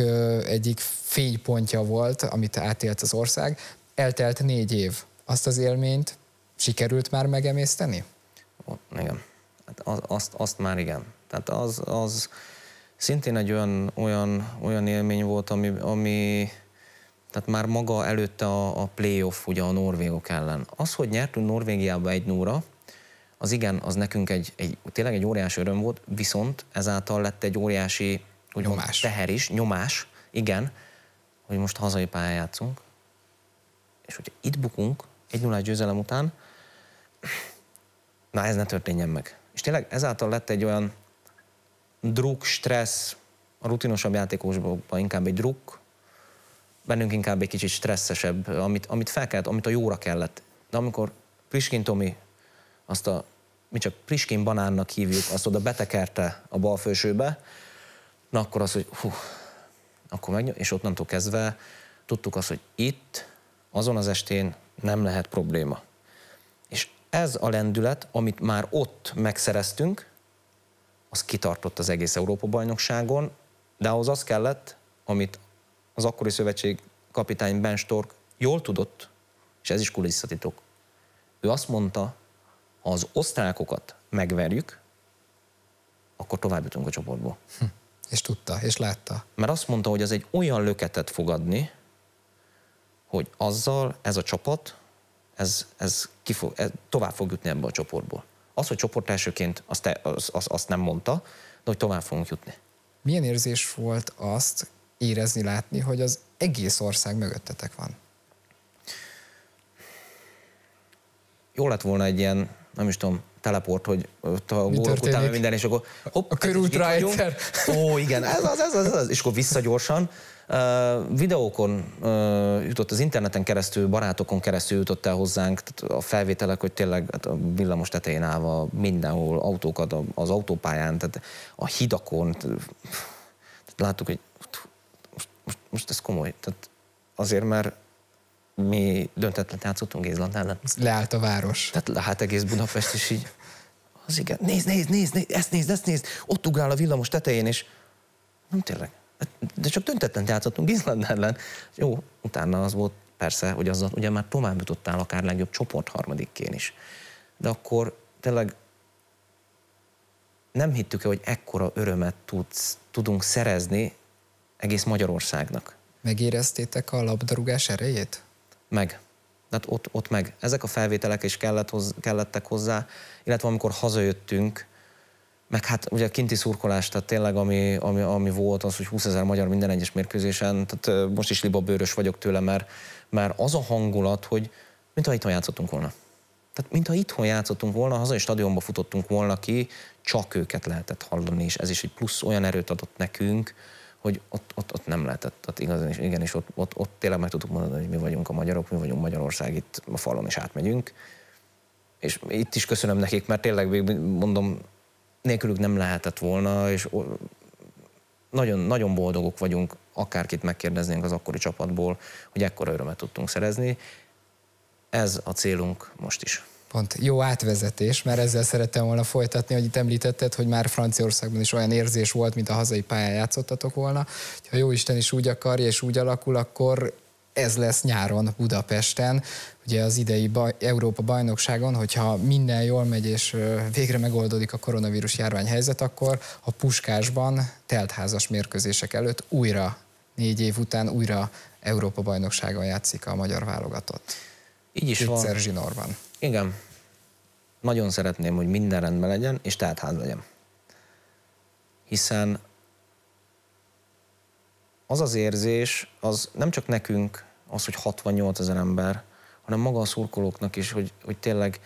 egyik fénypontja volt, amit átélt az ország. Eltelt négy év. Azt az élményt sikerült már megemészteni? Igen. Hát az, azt, azt már igen. Tehát az, az szintén egy olyan, olyan, olyan élmény volt, ami, ami tehát már maga előtte a, a playoff ugye a norvégok ellen. Az, hogy nyertünk Norvégiába egy nóra, az igen, az nekünk egy, egy, tényleg egy óriási öröm volt, viszont ezáltal lett egy óriási úgy nyomás. teher is, nyomás, igen, hogy most hazai pályán játszunk, és hogyha itt bukunk, egy nulla győzelem után, na ez ne történjen meg. És tényleg ezáltal lett egy olyan druk, stressz, a rutinosabb játékosban inkább egy druk, bennünk inkább egy kicsit stresszesebb, amit, amit fel kellett, amit a jóra kellett. De amikor Priskin Tomi azt a, mi csak Priskin banánnak hívjuk, azt oda betekerte a bal fősőbe, na akkor az, hogy hú, akkor megnyom, és ott onnantól kezdve tudtuk azt, hogy itt, azon az estén nem lehet probléma. És ez a lendület, amit már ott megszereztünk, az kitartott az egész Európa-bajnokságon, de ahhoz az kellett, amit az akkori szövetség kapitány Ben Stork jól tudott, és ez is kulisszatitok, ő azt mondta, ha az osztrákokat megverjük, akkor tovább jutunk a csoportból. Hm. És tudta, és látta. Mert azt mondta, hogy az egy olyan löketet fogadni, hogy azzal ez a csapat, ez, ez, kifog, ez tovább fog jutni ebbe a csoportból. Az, hogy elsőként, azt, te, az, az, azt nem mondta, de hogy tovább fogunk jutni. Milyen érzés volt azt érezni, látni, hogy az egész ország mögöttetek van. Jó lett volna egy ilyen, nem is tudom, teleport, hogy ott a gólok után minden, és akkor hopp, a körútra egyszer. Ó, igen, ez az, ez az, ez az, és akkor vissza gyorsan. Uh, videókon uh, jutott az interneten keresztül, barátokon keresztül jutott el hozzánk tehát a felvételek, hogy tényleg hát a villamos tetején állva mindenhol, autókat az autópályán, tehát a hidakon, tehát láttuk, hogy most ez komoly, tehát azért már mi döntetlen játszottunk Ézland ellen. Leállt a város. Tehát hát egész Budapest is így, az igen, nézd, nézd, nézd, nézd ezt nézd, ezt nézd, ott ugrál a villamos tetején, és nem tényleg, hát, de csak döntetlen játszottunk Izland ellen. Jó, utána az volt persze, hogy azzal ugye már tovább jutottál akár legjobb csoport harmadikén is. De akkor tényleg nem hittük -e, hogy ekkora örömet tudsz, tudunk szerezni egész Magyarországnak. Megéreztétek a labdarúgás erejét? Meg. Tehát ott, ott meg. Ezek a felvételek is kellett hoz, kellettek hozzá, illetve amikor hazajöttünk, meg hát ugye a kinti szurkolás, tehát tényleg ami, ami, ami volt az, hogy 20 ezer magyar minden egyes mérkőzésen, tehát most is bőrös vagyok tőle, mert, mert az a hangulat, hogy mintha itthon játszottunk volna. Tehát mintha itthon játszottunk volna, hazai stadionba futottunk volna ki, csak őket lehetett hallani, és ez is egy plusz olyan erőt adott nekünk, hogy ott, ott, ott nem lehetett, ott igazán, is, igen, és ott, ott, ott tényleg meg tudtuk mondani, hogy mi vagyunk a magyarok, mi vagyunk Magyarország, itt a falon is átmegyünk. És itt is köszönöm nekik, mert tényleg mondom, nélkülük nem lehetett volna, és nagyon, nagyon boldogok vagyunk, akárkit megkérdeznénk az akkori csapatból, hogy ekkora örömet tudtunk szerezni. Ez a célunk most is pont jó átvezetés, mert ezzel szerettem volna folytatni, hogy itt említetted, hogy már Franciaországban is olyan érzés volt, mint a hazai pályán játszottatok volna. Ha jó Isten is úgy akarja és úgy alakul, akkor ez lesz nyáron Budapesten, ugye az idei baj, Európa bajnokságon, hogyha minden jól megy és végre megoldódik a koronavírus járványhelyzet akkor a Puskásban teltházas mérkőzések előtt újra, négy év után újra Európa bajnokságon játszik a magyar válogatott. Így is Kétszer van. Zsinórban. Igen. Nagyon szeretném, hogy minden rendben legyen, és tehát ház legyen. Hiszen az az érzés, az nem csak nekünk, az, hogy 68 ezer ember, hanem maga a szurkolóknak is, hogy, hogy tényleg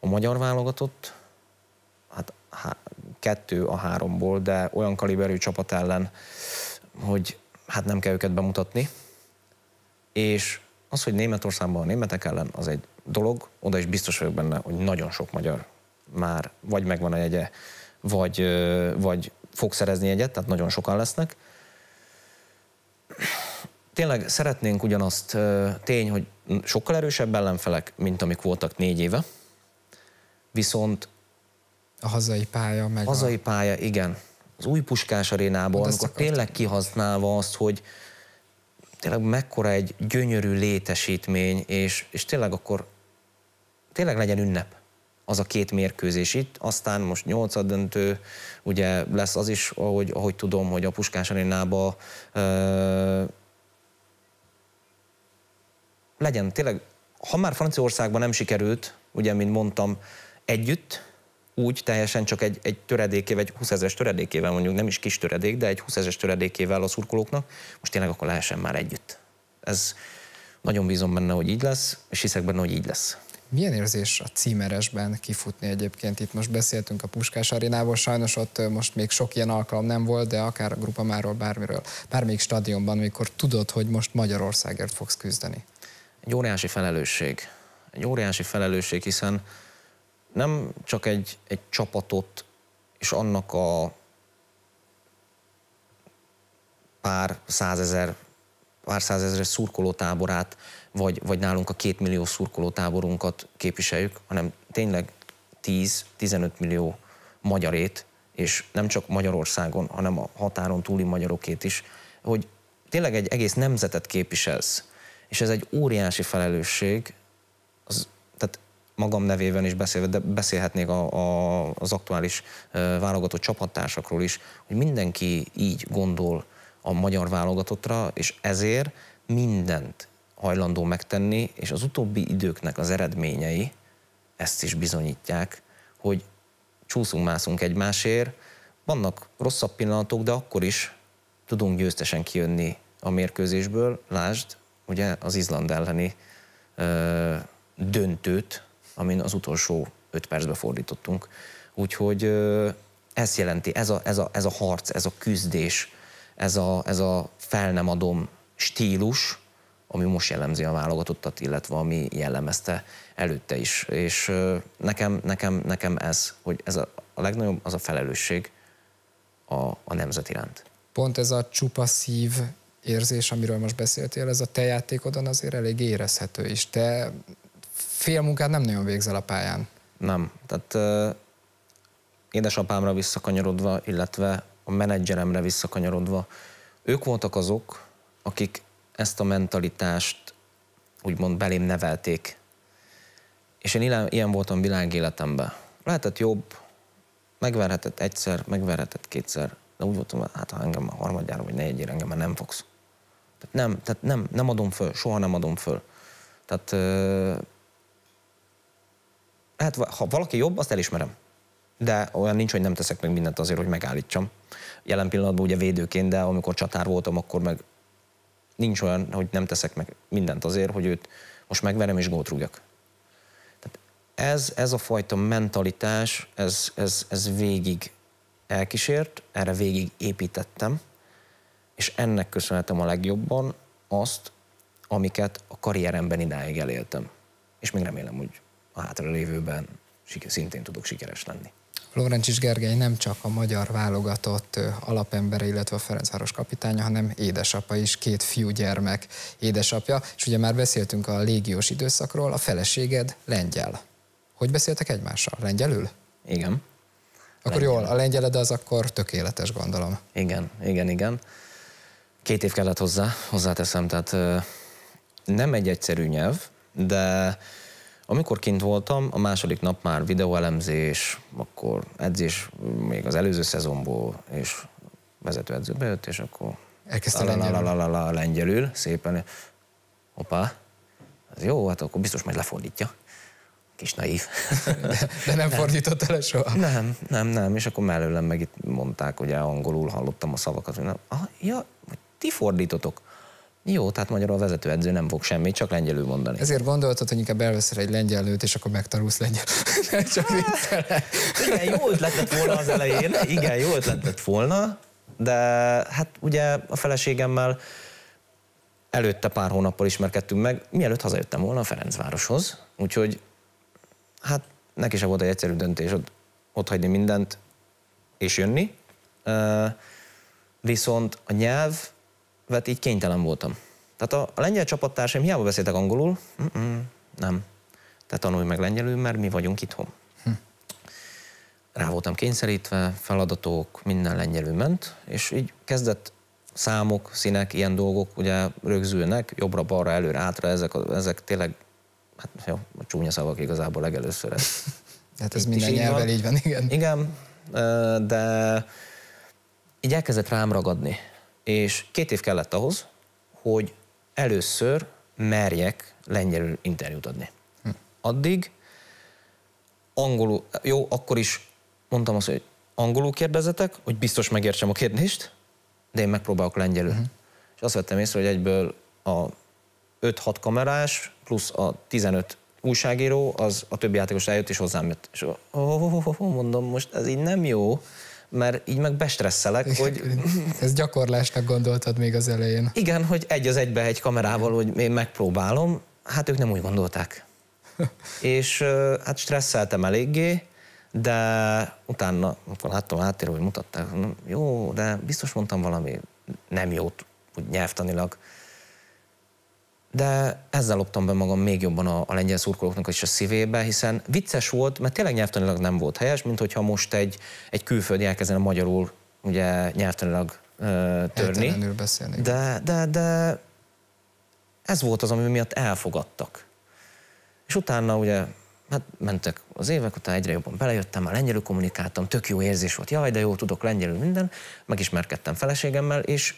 a magyar válogatott, hát há, kettő a háromból, de olyan kaliberű csapat ellen, hogy hát nem kell őket bemutatni, és az, hogy Németországban a németek ellen, az egy dolog, oda is biztos vagyok benne, hogy nagyon sok magyar már vagy megvan a jegye, vagy, vagy fog szerezni egyet, tehát nagyon sokan lesznek. Tényleg szeretnénk ugyanazt tény, hogy sokkal erősebb ellenfelek, mint amik voltak négy éve, viszont a hazai pálya meg hazai a... pálya, igen. Az új Puskás arénában, hát tényleg kihasználva azt, hogy, tényleg mekkora egy gyönyörű létesítmény, és, és tényleg akkor tényleg legyen ünnep az a két mérkőzés itt, aztán most nyolcad döntő, ugye lesz az is, ahogy, ahogy tudom, hogy a Puskás Arénába ö, legyen tényleg, ha már Franciaországban nem sikerült, ugye, mint mondtam, együtt, úgy teljesen csak egy, egy töredékével, egy 20 ezeres töredékével mondjuk, nem is kis töredék, de egy 20 ezeres töredékével a szurkolóknak, most tényleg akkor lehessen már együtt. Ez nagyon bízom benne, hogy így lesz, és hiszek benne, hogy így lesz. Milyen érzés a címeresben kifutni egyébként? Itt most beszéltünk a Puskás arénából, sajnos ott most még sok ilyen alkalom nem volt, de akár a Grupa Máról, bármiről, bármelyik stadionban, amikor tudod, hogy most Magyarországért fogsz küzdeni. Egy óriási felelősség. Egy óriási felelősség, hiszen nem csak egy, egy csapatot és annak a pár százezer, pár százezer szurkolótáborát, vagy, vagy nálunk a két millió szurkolótáborunkat képviseljük, hanem tényleg 10-15 millió magyarét, és nem csak Magyarországon, hanem a határon túli magyarokét is, hogy tényleg egy egész nemzetet képviselsz, és ez egy óriási felelősség, az magam nevében is beszélve, de beszélhetnék a, a, az aktuális válogatott csapattársakról is, hogy mindenki így gondol a magyar válogatottra, és ezért mindent hajlandó megtenni, és az utóbbi időknek az eredményei ezt is bizonyítják, hogy csúszunk-mászunk egymásért, vannak rosszabb pillanatok, de akkor is tudunk győztesen kijönni a mérkőzésből. Lásd, ugye az Izland elleni ö, döntőt, amin az utolsó öt percbe fordítottunk. Úgyhogy ez jelenti, ez a, ez a, ez a harc, ez a küzdés, ez a, ez a fel nem adom stílus, ami most jellemzi a válogatottat, illetve ami jellemezte előtte is. És nekem, nekem, nekem ez, hogy ez a, a legnagyobb, az a felelősség a, a nemzet iránt. Pont ez a csupa szív érzés, amiről most beszéltél, ez a te játékodon azért elég érezhető is. Te fél munkát nem nagyon végzel a pályán. Nem. Tehát uh, édesapámra visszakanyarodva, illetve a menedzseremre visszakanyarodva, ők voltak azok, akik ezt a mentalitást úgymond belém nevelték. És én ilyen voltam világéletemben. Lehetett jobb, megverhetett egyszer, megverhetett kétszer, de úgy voltam, hát ha engem a harmadjára vagy negyedjére engem már nem fogsz. Tehát nem, tehát nem, nem adom föl, soha nem adom föl. Tehát hát ha valaki jobb, azt elismerem. De olyan nincs, hogy nem teszek meg mindent azért, hogy megállítsam. Jelen pillanatban ugye védőként, de amikor csatár voltam, akkor meg nincs olyan, hogy nem teszek meg mindent azért, hogy őt most megverem és gót rúgjak. Tehát ez, ez a fajta mentalitás, ez, ez, ez végig elkísért, erre végig építettem, és ennek köszönhetem a legjobban azt, amiket a karrieremben idáig eléltem. És még remélem, hogy a hátralévőben szintén tudok sikeres lenni. Lorencsis Gergely nem csak a magyar válogatott alapember, illetve a Ferencváros kapitánya, hanem édesapa is, két fiú gyermek édesapja, és ugye már beszéltünk a légiós időszakról, a feleséged lengyel. Hogy beszéltek egymással? Lengyelül? Igen. Akkor lengyel. jól, a lengyeled az akkor tökéletes, gondolom. Igen, igen, igen. Két év kellett hozzá, hozzáteszem, tehát nem egy egyszerű nyelv, de amikor kint voltam, a második nap már videóelemzés, akkor edzés még az előző szezonból, és vezetőedző bejött, és akkor Elkezdtem lengyelül. lengyelül, szépen, hoppá, ez jó, hát akkor biztos majd lefordítja. Kis naív. De, de nem, nem fordította le soha? Nem, nem, nem, és akkor mellőlem meg itt mondták, hogy angolul hallottam a szavakat, hogy nem, ah, ja, ti fordítotok. Jó, tehát magyarul a vezetőedző nem fog semmit, csak lengyelül mondani. Ezért gondoltad, hogy inkább elveszel egy lengyelőt, és akkor megtanulsz lengyel. csak Igen, jó ötlet lett volna az elején, igen, jó ötlet lett volna, de hát ugye a feleségemmel előtte pár hónappal ismerkedtünk meg, mielőtt hazajöttem volna a Ferencvároshoz, úgyhogy hát neki sem volt egy egyszerű döntés ott, ott hagyni mindent és jönni. Uh, viszont a nyelv vet így kénytelen voltam. Tehát a, a lengyel csapattársaim hiába beszéltek angolul, Mm-mm, nem. Te tanulj meg lengyelül, mert mi vagyunk itthon. Hm. Rá voltam kényszerítve, feladatok, minden lengyelül ment, és így kezdett számok, színek, ilyen dolgok ugye rögzülnek, jobbra-balra, előre, átra, ezek, ezek tényleg, hát jó, a csúnya szavak igazából legelőször ez. hát ez minden minden nyelvvel így van. így van, igen. Igen, de így elkezdett rám ragadni és két év kellett ahhoz, hogy először merjek lengyelül interjút adni. Hm. Addig angolul, jó, akkor is mondtam azt, hogy angolul kérdezetek, hogy biztos megértsem a kérdést, de én megpróbálok lengyelül. Uh-huh. És azt vettem észre, hogy egyből a 5-6 kamerás plusz a 15 újságíró, az a többi játékos eljött és hozzám jött. És oh, oh, oh, oh, mondom, most ez így nem jó mert így meg bestresszelek, Igen, hogy... Ez gyakorlásnak gondoltad még az elején. Igen, hogy egy az egybe egy kamerával, hogy én megpróbálom, hát ők nem úgy gondolták. és hát stresszeltem eléggé, de utána, amikor láttam háttérről, hogy mutatták, jó, de biztos mondtam valami nem jót, úgy nyelvtanilag de ezzel loptam be magam még jobban a, a lengyel szurkolóknak is a szívébe, hiszen vicces volt, mert tényleg nyelvtanilag nem volt helyes, mint hogyha most egy, egy külföldi elkezdene magyarul ugye nyelvtanilag ö, törni. Beszélni. De, de, de ez volt az, ami miatt elfogadtak. És utána ugye hát mentek az évek, után egyre jobban belejöttem, már lengyelül kommunikáltam, tök jó érzés volt, jaj, de jó, tudok lengyelül minden, megismerkedtem feleségemmel, és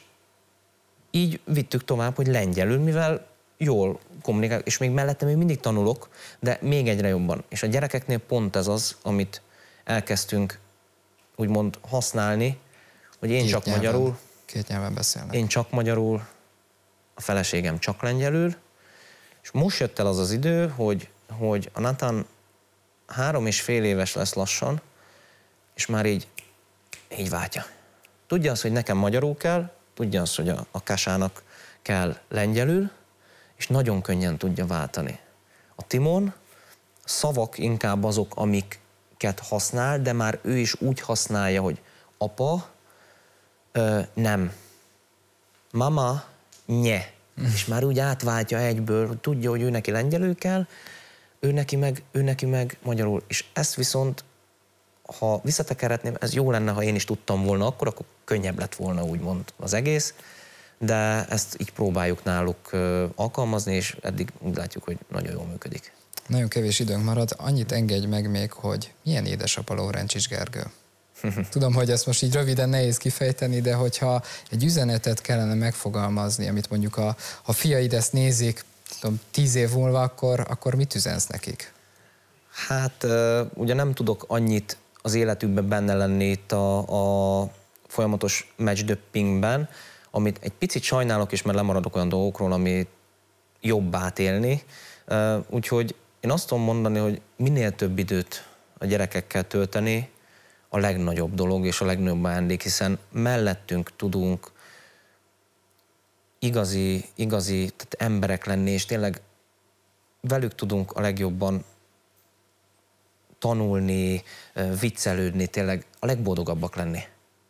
így vittük tovább, hogy lengyelül, mivel jól kommunikálok, és még mellette még mindig tanulok, de még egyre jobban. És a gyerekeknél pont ez az, amit elkezdtünk úgymond használni, hogy én Két csak nyelven. magyarul. Két nyelven beszélnek. Én csak magyarul, a feleségem csak lengyelül, és most jött el az az idő, hogy, hogy a Nathan három és fél éves lesz lassan, és már így, így váltja. Tudja azt, hogy nekem magyarul kell, tudja azt, hogy a, a Kásának kell lengyelül, és nagyon könnyen tudja váltani. A Timon szavak inkább azok, amiket használ, de már ő is úgy használja, hogy apa, ö, nem, mama, nye. Mm. És már úgy átváltja egyből, hogy tudja, hogy ő neki lengyelül kell, ő neki meg, ő neki meg magyarul. És ezt viszont, ha visszatekeretném, ez jó lenne, ha én is tudtam volna akkor, akkor könnyebb lett volna úgymond az egész de ezt így próbáljuk náluk alkalmazni, és eddig úgy látjuk, hogy nagyon jól működik. Nagyon kevés időnk marad, annyit engedj meg még, hogy milyen édesapa Lórencsics Gergő? Tudom, hogy ezt most így röviden nehéz kifejteni, de hogyha egy üzenetet kellene megfogalmazni, amit mondjuk a, a fiaid ezt nézik, tudom, tíz év múlva, akkor, akkor mit üzensz nekik? Hát ugye nem tudok annyit az életükben benne lenni itt a, a folyamatos matchdöppingben, amit egy picit sajnálok is, mert lemaradok olyan dolgokról, ami jobb átélni. Úgyhogy én azt tudom mondani, hogy minél több időt a gyerekekkel tölteni a legnagyobb dolog és a legnagyobb ajándék, hiszen mellettünk tudunk igazi, igazi tehát emberek lenni, és tényleg velük tudunk a legjobban tanulni, viccelődni, tényleg a legboldogabbak lenni.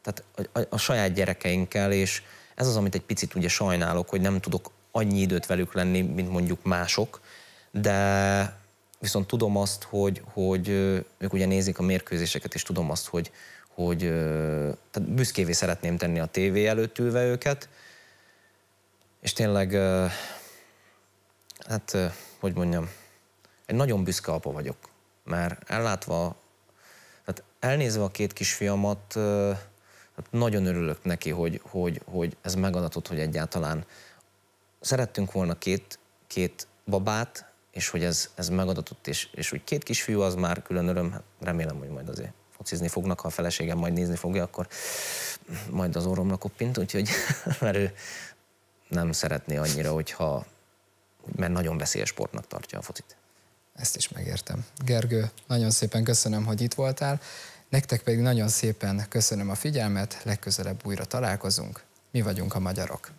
Tehát a, a, a saját gyerekeinkkel, és, ez az, amit egy picit ugye sajnálok, hogy nem tudok annyi időt velük lenni, mint mondjuk mások, de viszont tudom azt, hogy, hogy ők ugye nézik a mérkőzéseket, és tudom azt, hogy, hogy tehát büszkévé szeretném tenni a tévé előtt ülve őket, és tényleg, hát, hogy mondjam, egy nagyon büszke apa vagyok, mert ellátva, tehát elnézve a két kisfiamat, hát nagyon örülök neki, hogy, hogy, hogy ez megadatott, hogy egyáltalán szerettünk volna két, két babát, és hogy ez, ez megadatott, és, és úgy két kisfiú az már külön öröm, hát remélem, hogy majd azért focizni fognak, ha a feleségem majd nézni fogja, akkor majd az orromra koppint, úgyhogy mert ő nem szeretné annyira, hogyha, mert nagyon veszélyes sportnak tartja a focit. Ezt is megértem. Gergő, nagyon szépen köszönöm, hogy itt voltál. Nektek pedig nagyon szépen köszönöm a figyelmet, legközelebb újra találkozunk. Mi vagyunk a magyarok.